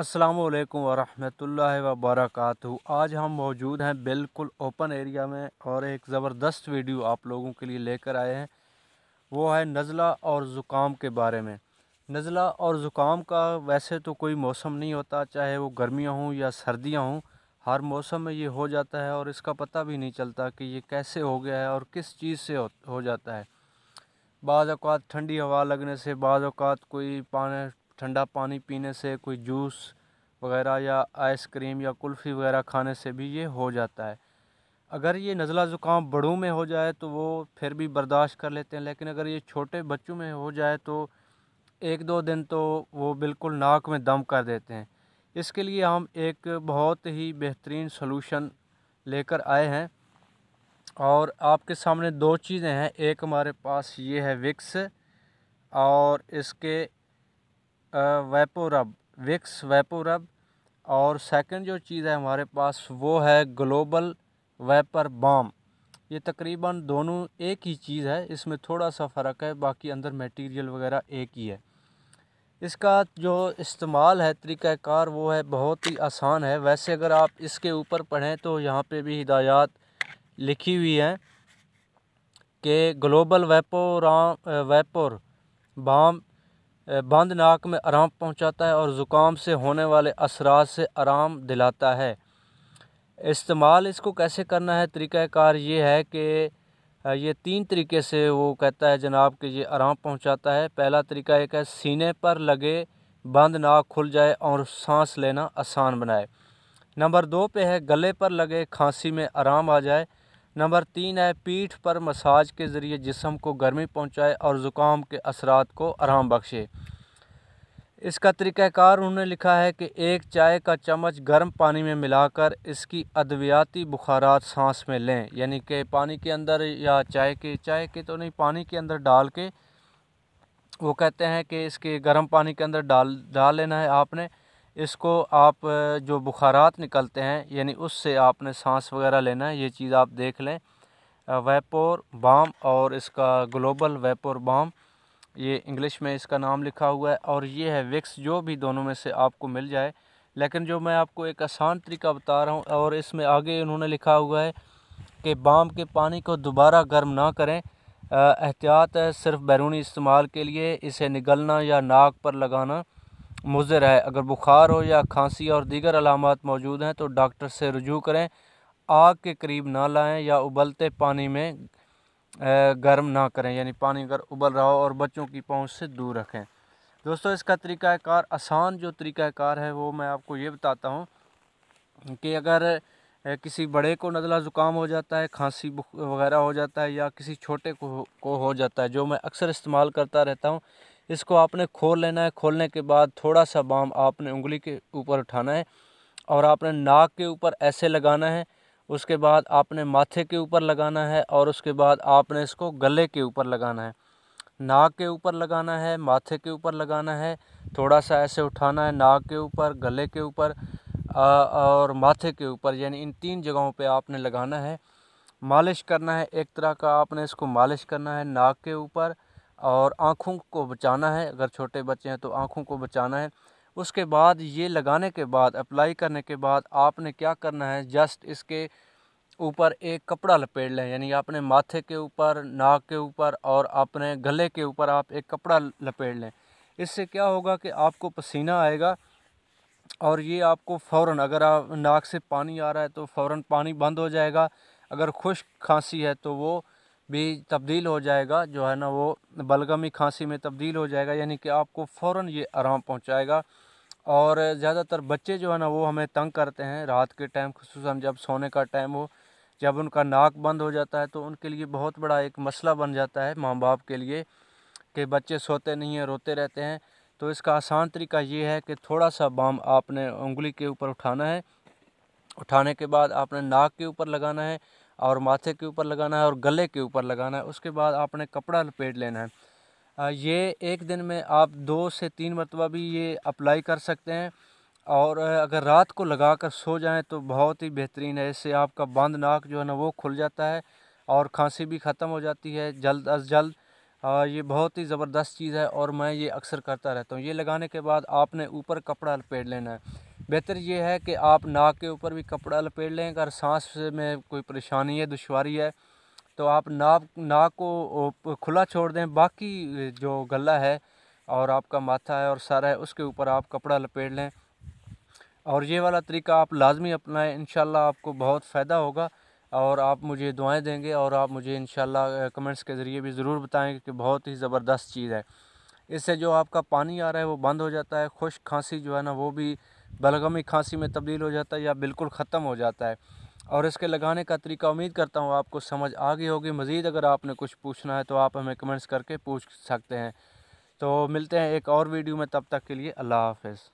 अस्सलाम वालेकुम वरहमतुल्लाहि आज हम मौजूद हैं बिल्कुल ओपन एरिया में और एक ज़बरदस्त वीडियो आप लोगों के लिए लेकर आए हैं वो है नज़ला और ज़ुकाम के बारे में नज़ला और ज़ुकाम का वैसे तो कोई मौसम नहीं होता चाहे वो गर्मियाँ हों या सर्दियाँ हों हर मौसम में ये हो जाता है और इसका पता भी नहीं चलता कि ये कैसे हो गया है और किस चीज़ से हो, हो जाता है बाज़ अवत ठंडी हवा लगने से बाज़ अवत कोई पानी ठंडा पानी पीने से कोई जूस वगैरह या आइसक्रीम या कुल्फ़ी वगैरह खाने से भी ये हो जाता है अगर ये नज़ला ज़ुकाम बड़ों में हो जाए तो वो फिर भी बर्दाश्त कर लेते हैं लेकिन अगर ये छोटे बच्चों में हो जाए तो एक दो दिन तो वो बिल्कुल नाक में दम कर देते हैं इसके लिए हम एक बहुत ही बेहतरीन सोलूशन लेकर आए हैं और आपके सामने दो चीज़ें हैं एक हमारे पास ये है विक्स और इसके वेपो रब विक्स वेपो रब और सेकंड जो चीज़ है हमारे पास वो है ग्लोबल वेपर बाम ये तकरीबन दोनों एक ही चीज़ है इसमें थोड़ा सा फ़र्क है बाकी अंदर मटेरियल वगैरह एक ही है इसका जो इस्तेमाल है तरीक़ाकार वो है बहुत ही आसान है वैसे अगर आप इसके ऊपर पढ़ें तो यहाँ पे भी हिदायत लिखी हुई है कि ग्लोबल वेपोराम वेपोर बाम बंद नाक में आराम पहुंचाता है और ज़ुकाम से होने वाले असरा से आराम दिलाता है इस्तेमाल इसको कैसे करना है तरीक़ाकार ये है कि ये तीन तरीके से वो कहता है जनाब कि ये आराम पहुंचाता है पहला तरीका एक है सीने पर लगे बंद नाक खुल जाए और सांस लेना आसान बनाए नंबर दो पे है गले पर लगे खांसी में आराम आ जाए नंबर तीन है पीठ पर मसाज के ज़रिए जिसम को गर्मी पहुँचाए और ज़ुकाम के असरात को आराम बख्शे इसका तरीक़ाकार उन्होंने लिखा है कि एक चाय का चम्मच गर्म पानी में मिलाकर इसकी अद्वियाती बुखारात सांस में लें यानी कि पानी के अंदर या चाय के चाय के तो नहीं पानी के अंदर डाल के वो कहते हैं कि इसके गर्म पानी के अंदर डाल डाल लेना है आपने इसको आप जो बुखारात निकलते हैं यानी उससे आपने सांस वगैरह लेना है ये चीज़ आप देख लें वेपोर बाम और इसका ग्लोबल वेपोर बाम ये इंग्लिश में इसका नाम लिखा हुआ है और ये है विक्स जो भी दोनों में से आपको मिल जाए लेकिन जो मैं आपको एक आसान तरीका बता रहा हूँ और इसमें आगे उन्होंने लिखा हुआ है कि बाम के पानी को दोबारा गर्म ना करें एहतियात है सिर्फ बैरूनी इस्तेमाल के लिए इसे निगलना या नाक पर लगाना मुजर है अगर बुखार हो या खांसी और दीगर अलामत मौजूद हैं तो डॉक्टर से रजू करें आग के करीब ना लाएं या उबलते पानी में गर्म ना करें यानी पानी अगर उबल रहा हो और बच्चों की पहुंच से दूर रखें दोस्तों इसका तरीक़ाकार आसान जो तरीक़ाकार है वो मैं आपको ये बताता हूँ कि अगर किसी बड़े को नज़ला ज़ुकाम हो जाता है खांसी वगैरह हो जाता है या किसी छोटे को को हो जाता है जो मैं अक्सर इस्तेमाल करता रहता हूँ इसको आपने खोल लेना है खोलने के बाद थोड़ा सा बाम आपने उंगली के ऊपर उठाना है और आपने नाक के ऊपर ऐसे लगाना है उसके बाद आपने माथे के ऊपर लगाना है और उसके बाद आपने इसको गले के ऊपर लगाना है नाक के ऊपर लगाना है माथे के ऊपर लगाना है थोड़ा सा ऐसे उठाना है नाक के ऊपर गले के ऊपर और माथे के ऊपर यानी इन तीन जगहों पे आपने लगाना है मालिश करना है एक तरह का आपने इसको मालिश करना है नाक के ऊपर और आँखों को बचाना है अगर छोटे बच्चे हैं तो आँखों को बचाना है उसके बाद ये लगाने के बाद अप्लाई करने के बाद आपने क्या करना है जस्ट इसके ऊपर एक कपड़ा लपेट लें यानी आपने माथे के ऊपर नाक के ऊपर और अपने गले के ऊपर आप एक कपड़ा लपेट लें इससे क्या होगा कि आपको पसीना आएगा और ये आपको फ़ौर अगर आप नाक से पानी आ रहा है तो फ़ौर पानी बंद हो जाएगा अगर खुश खांसी है तो वो भी तब्दील हो जाएगा जो है ना वो बलगमी खांसी में तब्दील हो जाएगा यानी कि आपको फ़ौर ये आराम पहुँचाएगा और ज़्यादातर बच्चे जो है ना वो हमें तंग करते हैं रात के टाइम खसूस जब सोने का टाइम हो जब उनका नाक बंद हो जाता है तो उनके लिए बहुत बड़ा एक मसला बन जाता है माँ बाप के लिए कि बच्चे सोते नहीं हैं रोते रहते हैं तो इसका आसान तरीका ये है कि थोड़ा सा बाम आपने उंगली के ऊपर उठाना है उठाने के बाद आपने नाक के ऊपर लगाना है और माथे के ऊपर लगाना है और गले के ऊपर लगाना है उसके बाद आपने कपड़ा लपेट लेना है ये एक दिन में आप दो से तीन मरतबा भी ये अप्लाई कर सकते हैं और अगर रात को लगा कर सो जाएं तो बहुत ही बेहतरीन है इससे आपका बंद नाक जो है ना वो खुल जाता है और खांसी भी ख़त्म हो जाती है जल्द अज जल्द ये बहुत ही ज़बरदस्त चीज़ है और मैं ये अक्सर करता रहता हूँ ये लगाने के बाद आपने ऊपर कपड़ा लपेट लेना है बेहतर ये है कि आप नाक के ऊपर भी कपड़ा लपेट लें अगर सांस में कोई परेशानी है दुशारी है तो आप नाक नाक को खुला छोड़ दें बाकी जो गला है और आपका माथा है और सर है उसके ऊपर आप कपड़ा लपेट लें और ये वाला तरीका आप लाजमी अपनाएं इन आपको बहुत फ़ायदा होगा और आप मुझे दुआएं देंगे और आप मुझे इन कमेंट्स के ज़रिए भी ज़रूर बताएँगे कि बहुत ही ज़बरदस्त चीज़ है इससे जो आपका पानी आ रहा है वो बंद हो जाता है खुश खांसी जो है ना वो भी बलगमी खांसी में तब्दील हो जाता है या बिल्कुल ख़त्म हो जाता है और इसके लगाने का तरीका उम्मीद करता हूँ आपको समझ आ गई होगी मज़ीद अगर आपने कुछ पूछना है तो आप हमें कमेंट्स करके पूछ सकते हैं तो मिलते हैं एक और वीडियो में तब तक के लिए अल्लाह हाफिज़